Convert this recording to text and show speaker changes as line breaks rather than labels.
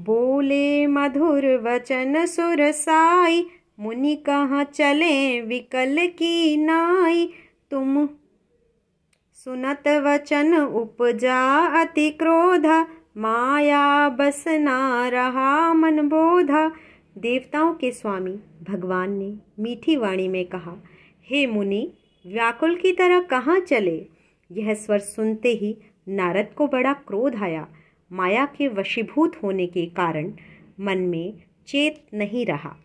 बोले मधुर वचन सुरसाई मुनि कहाँ चले विकल की नाई तुम सुनत वचन उपजा अति क्रोधा माया बस ना रहा मन बोधा देवताओं के स्वामी भगवान ने मीठी वाणी में कहा हे मुनि व्याकुल की तरह कहाँ चले यह स्वर सुनते ही नारद को बड़ा क्रोध आया माया के वशीभूत होने के कारण मन में चेत नहीं रहा